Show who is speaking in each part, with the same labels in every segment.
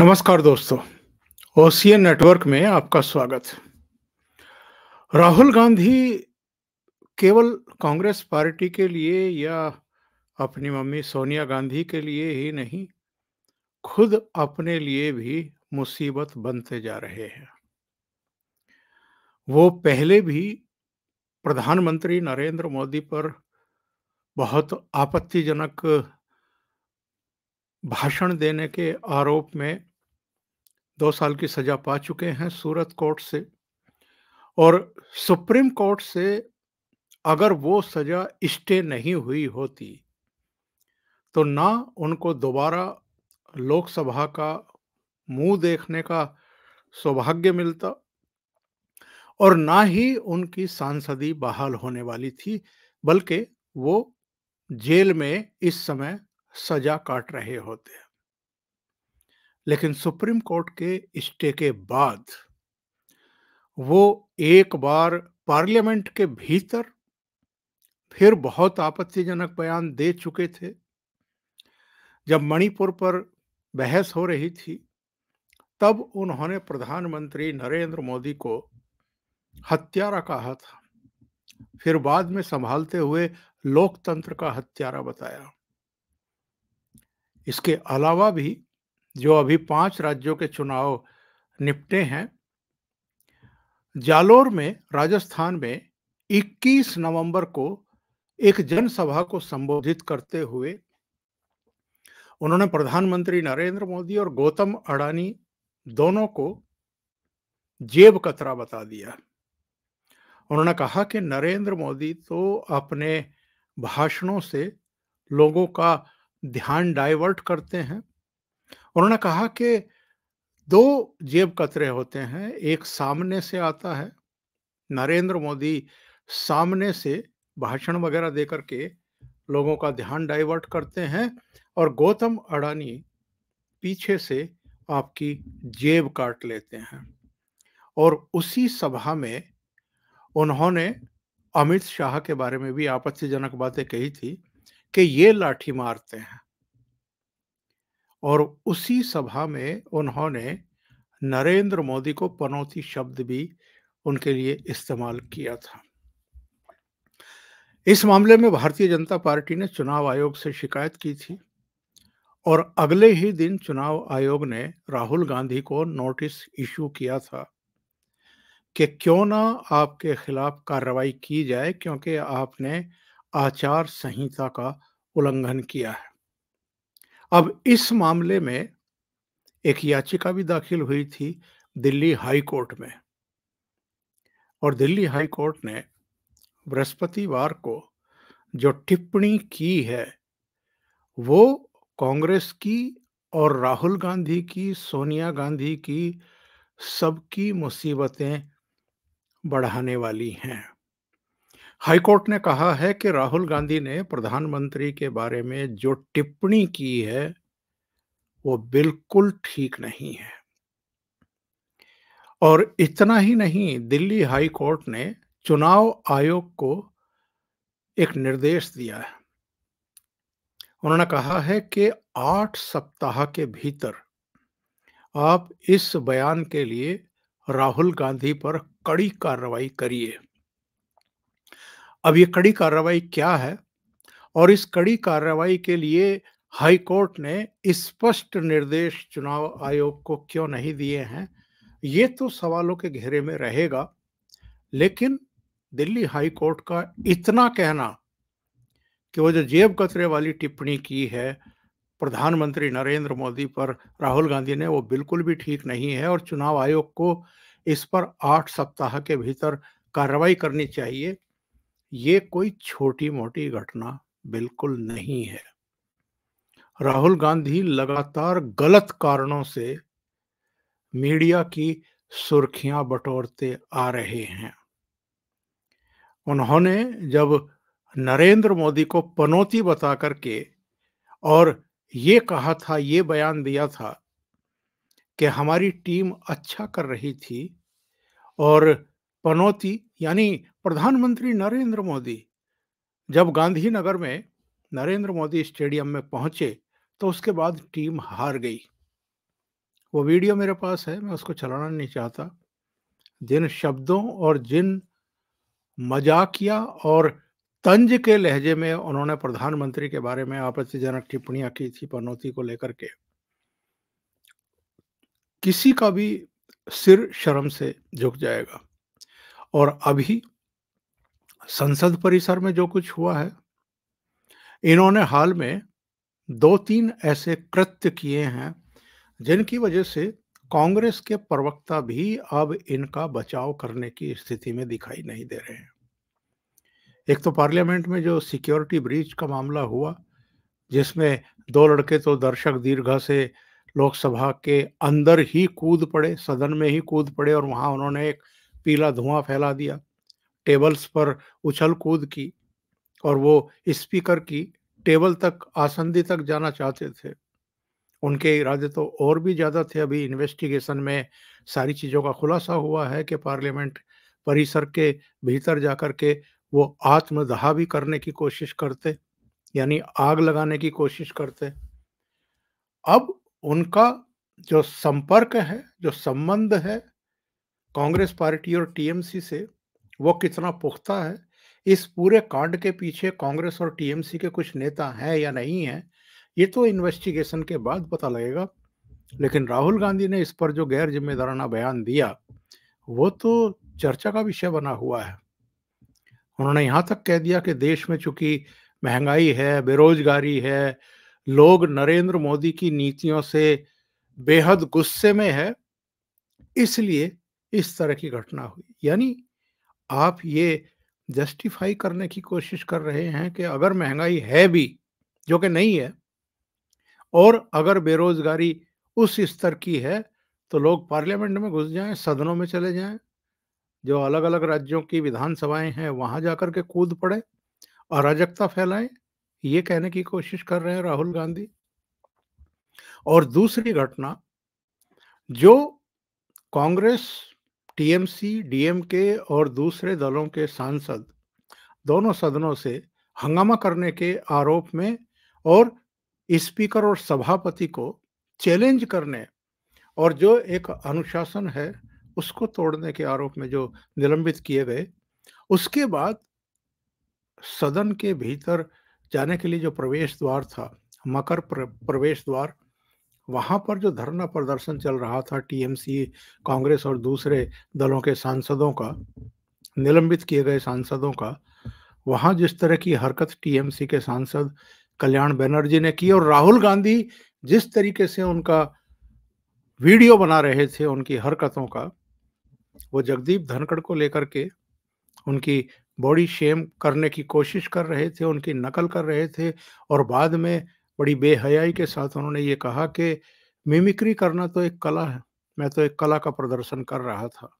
Speaker 1: नमस्कार दोस्तों OCA network में आपका स्वागत राहुल गांधी केवल कांग्रेस पार्टी के लिए या अपनी मम्मी सोनिया गांधी के लिए ही नहीं खुद अपने लिए भी मुसीबत बनते जा रहे हैं वो पहले भी प्रधानमंत्री नरेंद्र मोदी पर बहुत आपत्तिजनक भाषण देने के आरोप में दो साल की सजा पा चुके हैं सूरत कोर्ट से और सुप्रीम कोर्ट से अगर वो सजा स्टे नहीं हुई होती तो ना उनको दोबारा लोकसभा का मुंह देखने का सौभाग्य मिलता और ना ही उनकी सांसदी बहाल होने वाली थी बल्कि वो जेल में इस समय सजा काट रहे होते हैं लेकिन सुप्रीम कोर्ट के स्टे के बाद वो एक बार पार्लियामेंट के भीतर फिर बहुत आपत्तिजनक बयान दे चुके थे जब मणिपुर पर बहस हो रही थी तब उन्होंने प्रधानमंत्री नरेंद्र मोदी को हत्यारा कहा था फिर बाद में संभालते हुए लोकतंत्र का हत्यारा बताया इसके अलावा भी जो अभी पांच राज्यों के चुनाव निपटे हैं जालोर में राजस्थान में 21 नवंबर को एक जनसभा को संबोधित करते हुए उन्होंने प्रधानमंत्री नरेंद्र मोदी और गौतम अडानी दोनों को जेब कतरा बता दिया उन्होंने कहा कि नरेंद्र मोदी तो अपने भाषणों से लोगों का ध्यान डाइवर्ट करते हैं उन्होंने कहा कि दो जेब कतरे होते हैं एक सामने से आता है नरेंद्र मोदी सामने से भाषण वगैरह देकर के लोगों का ध्यान डाइवर्ट करते हैं और गौतम अडानी पीछे से आपकी जेब काट लेते हैं और उसी सभा में उन्होंने अमित शाह के बारे में भी आपत्तिजनक बातें कही थी कि ये लाठी मारते हैं और उसी सभा में उन्होंने नरेंद्र मोदी को पनौती शब्द भी उनके लिए इस्तेमाल किया था इस मामले में भारतीय जनता पार्टी ने चुनाव आयोग से शिकायत की थी और अगले ही दिन चुनाव आयोग ने राहुल गांधी को नोटिस इशू किया था कि क्यों ना आपके खिलाफ कार्रवाई की जाए क्योंकि आपने आचार संहिता का उल्लंघन किया है अब इस मामले में एक याचिका भी दाखिल हुई थी दिल्ली हाई कोर्ट में और दिल्ली हाई कोर्ट ने बृहस्पतिवार को जो टिप्पणी की है वो कांग्रेस की और राहुल गांधी की सोनिया गांधी की सबकी मुसीबतें बढ़ाने वाली हैं हाईकोर्ट ने कहा है कि राहुल गांधी ने प्रधानमंत्री के बारे में जो टिप्पणी की है वो बिल्कुल ठीक नहीं है और इतना ही नहीं दिल्ली हाई कोर्ट ने चुनाव आयोग को एक निर्देश दिया है उन्होंने कहा है कि आठ सप्ताह के भीतर आप इस बयान के लिए राहुल गांधी पर कड़ी कार्रवाई करिए अब ये कड़ी कार्रवाई क्या है और इस कड़ी कार्रवाई के लिए हाई कोर्ट ने स्पष्ट निर्देश चुनाव आयोग को क्यों नहीं दिए हैं ये तो सवालों के घेरे में रहेगा लेकिन दिल्ली हाई कोर्ट का इतना कहना कि वो जो जेब कतरे वाली टिप्पणी की है प्रधानमंत्री नरेंद्र मोदी पर राहुल गांधी ने वो बिल्कुल भी ठीक नहीं है और चुनाव आयोग को इस पर आठ सप्ताह के भीतर कार्रवाई करनी चाहिए ये कोई छोटी मोटी घटना बिल्कुल नहीं है राहुल गांधी लगातार गलत कारणों से मीडिया की सुर्खियां बटोरते आ रहे हैं उन्होंने जब नरेंद्र मोदी को पनौती बता करके और ये कहा था ये बयान दिया था कि हमारी टीम अच्छा कर रही थी और पनौती यानी प्रधानमंत्री नरेंद्र मोदी जब गांधीनगर में नरेंद्र मोदी स्टेडियम में पहुंचे तो उसके बाद टीम हार गई वो वीडियो मेरे पास है मैं उसको चलाना नहीं चाहता जिन शब्दों और जिन मजाकिया और तंज के लहजे में उन्होंने प्रधानमंत्री के बारे में आपत्तिजनक टिप्पणियां की थी पनौती को लेकर के किसी का भी सिर शर्म से झुक जाएगा और अभी संसद परिसर में जो कुछ हुआ है इन्होंने हाल में दो तीन ऐसे कृत्य किए हैं जिनकी वजह से कांग्रेस के प्रवक्ता भी अब इनका बचाव करने की स्थिति में दिखाई नहीं दे रहे हैं एक तो पार्लियामेंट में जो सिक्योरिटी ब्रीच का मामला हुआ जिसमें दो लड़के तो दर्शक दीर्घा से लोकसभा के अंदर ही कूद पड़े सदन में ही कूद पड़े और वहां उन्होंने एक पीला धुआं फैला दिया टेबल्स पर उछल कूद की और वो स्पीकर की टेबल तक आसंदी तक जाना चाहते थे उनके इरादे तो और भी ज़्यादा थे अभी इन्वेस्टिगेशन में सारी चीज़ों का खुलासा हुआ है कि पार्लियामेंट परिसर के भीतर जाकर के वो आत्मदहा भी करने की कोशिश करते यानी आग लगाने की कोशिश करते अब उनका जो संपर्क है जो संबंध है कांग्रेस पार्टी और टीएमसी से वो कितना पुख्ता है इस पूरे कांड के पीछे कांग्रेस और टीएमसी के कुछ नेता हैं या नहीं हैं ये तो इन्वेस्टिगेशन के बाद पता लगेगा लेकिन राहुल गांधी ने इस पर जो गैर जिम्मेदाराना बयान दिया वो तो चर्चा का विषय बना हुआ है उन्होंने यहाँ तक कह दिया कि देश में चूंकि महंगाई है बेरोजगारी है लोग नरेंद्र मोदी की नीतियों से बेहद गुस्से में है इसलिए इस तरह की घटना हुई यानी आप ये जस्टिफाई करने की कोशिश कर रहे हैं कि अगर महंगाई है भी जो कि नहीं है और अगर बेरोजगारी उस स्तर की है तो लोग पार्लियामेंट में घुस जाएं सदनों में चले जाएं जो अलग अलग राज्यों की विधानसभाएं हैं वहां जाकर के कूद पड़े अराजकता फैलाएं ये कहने की कोशिश कर रहे हैं राहुल गांधी और दूसरी घटना जो कांग्रेस टीएमसी डीएमके और दूसरे दलों के सांसद दोनों सदनों से हंगामा करने के आरोप में और स्पीकर और सभापति को चैलेंज करने और जो एक अनुशासन है उसको तोड़ने के आरोप में जो निलंबित किए गए उसके बाद सदन के भीतर जाने के लिए जो प्रवेश द्वार था मकर प्रवेश द्वार वहां पर जो धरना प्रदर्शन चल रहा था टीएमसी कांग्रेस और दूसरे दलों के सांसदों का निलंबित किए गए सांसदों का वहां जिस तरह की हरकत टीएमसी के सांसद कल्याण बनर्जी ने की और राहुल गांधी जिस तरीके से उनका वीडियो बना रहे थे उनकी हरकतों का वो जगदीप धनखड़ को लेकर के उनकी बॉडी शेम करने की कोशिश कर रहे थे उनकी नकल कर रहे थे और बाद में बड़ी बेहयाई के साथ उन्होंने ये कहा कि मिमिक्री करना तो एक कला है मैं तो एक कला का प्रदर्शन कर रहा था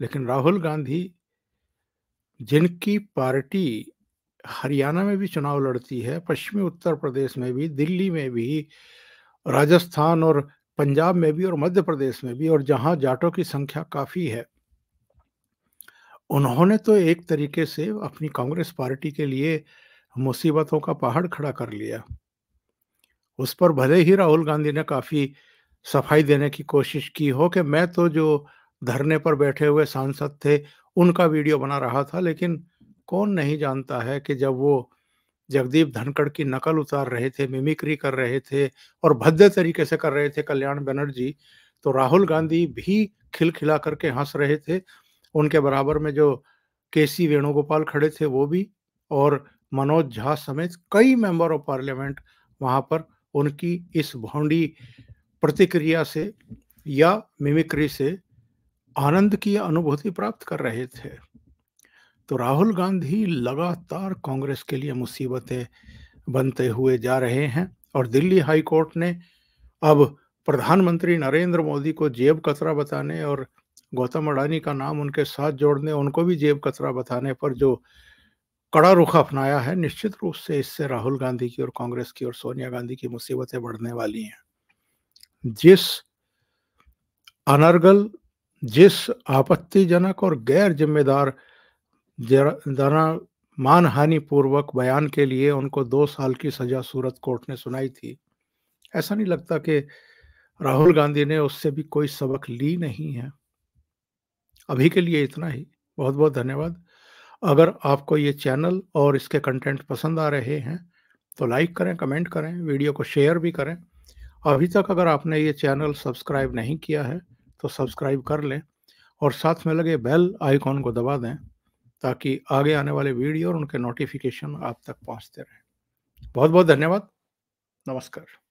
Speaker 1: लेकिन राहुल गांधी जिनकी पार्टी हरियाणा में भी चुनाव लड़ती है पश्चिमी उत्तर प्रदेश में भी दिल्ली में भी राजस्थान और पंजाब में भी और मध्य प्रदेश में भी और जहां जाटों की संख्या काफ़ी है उन्होंने तो एक तरीके से अपनी कांग्रेस पार्टी के लिए मुसीबतों का पहाड़ खड़ा कर लिया उस पर भले ही राहुल गांधी ने काफ़ी सफाई देने की कोशिश की हो कि मैं तो जो धरने पर बैठे हुए सांसद थे उनका वीडियो बना रहा था लेकिन कौन नहीं जानता है कि जब वो जगदीप धनखड़ की नकल उतार रहे थे मिमिक्री कर रहे थे और भद्दे तरीके से कर रहे थे कल्याण बनर्जी तो राहुल गांधी भी खिलखिला करके हंस रहे थे उनके बराबर में जो के सी वेणुगोपाल खड़े थे वो भी और मनोज झा समेत कई मेंबर ऑफ पार्लियामेंट वहां पर उनकी इस भौंडी प्रतिक्रिया से या मिमिक्री से आनंद की अनुभूति प्राप्त कर रहे थे तो राहुल गांधी लगातार कांग्रेस के लिए मुसीबतें बनते हुए जा रहे हैं और दिल्ली हाई कोर्ट ने अब प्रधानमंत्री नरेंद्र मोदी को जेब कतरा बताने और गौतम अडानी का नाम उनके साथ जोड़ने उनको भी जेब कतरा बताने पर जो कड़ा रुख अपनाया है निश्चित रूप से इससे राहुल गांधी की और कांग्रेस की और सोनिया गांधी की मुसीबतें बढ़ने वाली हैं जिस अनर्गल जिस आपत्तिजनक और गैर जिम्मेदार दाना पूर्वक बयान के लिए उनको दो साल की सजा सूरत कोर्ट ने सुनाई थी ऐसा नहीं लगता कि राहुल गांधी ने उससे भी कोई सबक ली नहीं है अभी के लिए इतना ही बहुत बहुत धन्यवाद अगर आपको ये चैनल और इसके कंटेंट पसंद आ रहे हैं तो लाइक करें कमेंट करें वीडियो को शेयर भी करें अभी तक अगर आपने ये चैनल सब्सक्राइब नहीं किया है तो सब्सक्राइब कर लें और साथ में लगे बेल आइकॉन को दबा दें ताकि आगे आने वाले वीडियो और उनके नोटिफिकेशन आप तक पहुंचते रहें बहुत बहुत धन्यवाद नमस्कार